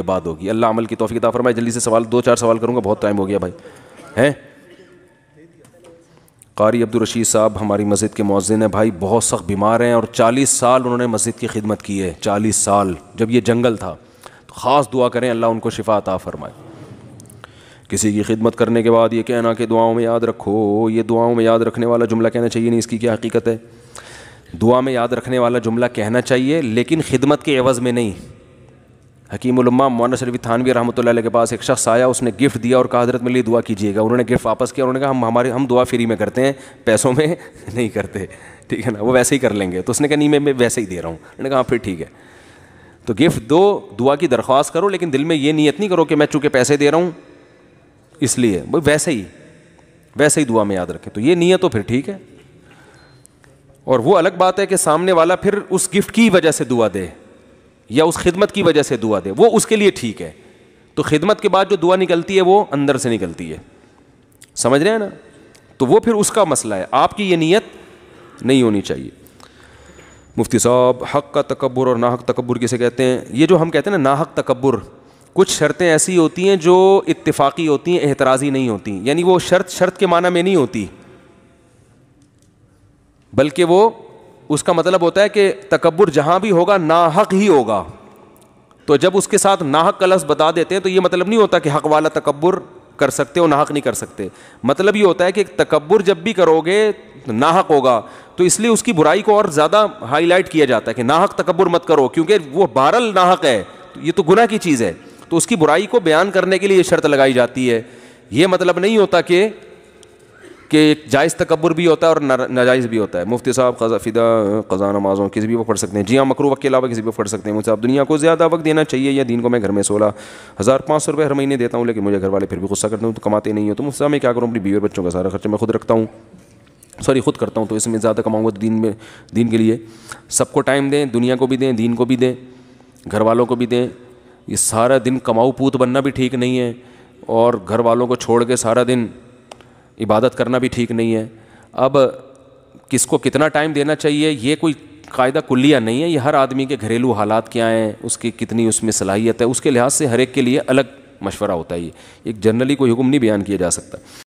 के बाद होगी अल्लाह अमल की तोफ़ी किताब फरमाए जल्दी से सवाल दो चार सवाल करूँगा बहुत टाइम हो गया भाई हैं कारी अब्दुलरशीद साहब हमारी मस्जिद के मौजिन हैं भाई बहुत सख्त बीमार हैं और चालीस साल उन्होंने मस्जिद की खिदमत की है चालीस साल जब ये जंगल था तो ख़ास दुआ करें अल्लाह उनको शिफा अता फरमाए किसी की खिदमत करने के बाद ये कहना कि दुआओं में याद रखो ये दुआओं में याद रखने वाला जुमला कहना चाहिए नहीं इसकी क्या हकीकत है दुआ में याद रखने वाला जुमला कहना चाहिए लेकिन खिदमत के अवज में नहीं हकीमलम्मा मौना शरीफ थानवी रहमत के पास एक शख्स आया उसने गिफ्ट दिया और कहा हजरत मेरे दुआ कीजिएगा उन्होंने गिफ्ट वापस किया उन्होंने कहा हम हमारे हम दुआ फ्री में करते हैं पैसों में नहीं करते ठीक है ना वो वैसे ही कर लेंगे तो उसने कहा नहीं मैं मैं वैसे ही दे रहा हूँ उन्होंने कहा हाँ, फिर ठीक है तो गिफ्ट दो दुआ की दरख्वास्त करो लेकिन दिल में ये नीयत नहीं करो कि मैं चूँकि पैसे दे रहा हूँ इसलिए वो वैसे ही वैसे ही दुआ में याद रखें तो ये नीयत तो फिर ठीक है और वो अलग बात है कि सामने वाला फिर उस गिफ्ट की वजह से दुआ दे या उस खिदमत की वजह से दुआ दे वो उसके लिए ठीक है तो खिदमत के बाद जो दुआ निकलती है वो अंदर से निकलती है समझ रहे हैं ना तो वो फिर उसका मसला है आपकी ये नीयत नहीं होनी चाहिए मुफ्ती साहब हक का तकबर और नाहक तकबर किसे कहते हैं ये जो हम कहते हैं ना नाहक तकबर कुछ शर्तें ऐसी होती हैं जो इतफाक़ी होती हैं एतराज़ी नहीं होती यानी वो शर्त शर्त के माना में नहीं होती बल्कि वो उसका मतलब होता है कि तकबर जहाँ भी होगा नाहक ही होगा तो जब उसके साथ नाहक का लफ्ज़ बता देते हैं तो ये मतलब नहीं होता कि हक वाला तकबर कर सकते हो नाहक नहीं कर सकते मतलब ये होता है कि तकबर जब भी करोगे तो नाहक होगा तो इसलिए उसकी बुराई को और ज़्यादा हाईलाइट किया जाता है कि नाहक तकबर मत करो क्योंकि वो बारल नाहक है तो ये तो गुनाह की चीज़ है तो उसकी बुराई को बयान करने के लिए शर्त लगाई जाती है ये मतलब नहीं होता कि कि एक जायज़ तकबर भी होता है और नाजायज़ भी होता है मुफ्ती साहब ख़ा ख़ज़ा नमाज़ों किसी भी वक्त पढ़ सकते हैं जी हाँ मकरू वक्त के अलावा किसी भी पढ़ सकते हैं मुझसे आप दुनिया को ज़्यादा वक्त देना चाहिए या दिन को मैं घर में सोलह हज़ार पाँच सौ रुपये हर महीने देता हूँ लेकिन मुझे घर वाले फिर भी गुस्सा करते हैं तो कमाते नहीं हो तो मुझसे मैं क्या करूँ अपनी बीवी बच्चों का सारा खर्चा मैं खुद रखता हूँ सॉरी खुद करता हूँ तो इसमें ज़्यादा कमाऊँगा तो दिन में दिन के लिए सबको टाइम दें दुनिया को भी दें दीन को भी दें घर वालों को भी दें ये सारा दिन कमाऊ पूत बनना भी ठीक नहीं है और घर वालों को छोड़ के सारा दिन इबादत करना भी ठीक नहीं है अब किसको कितना टाइम देना चाहिए ये कोई कायदा कुलिया नहीं है ये हर आदमी के घरेलू हालात क्या हैं उसकी कितनी उसमें सलाहियत है उसके लिहाज से हर एक के लिए अलग मशवरा होता है ये एक जनरली कोई हुक्म नहीं बयान किया जा सकता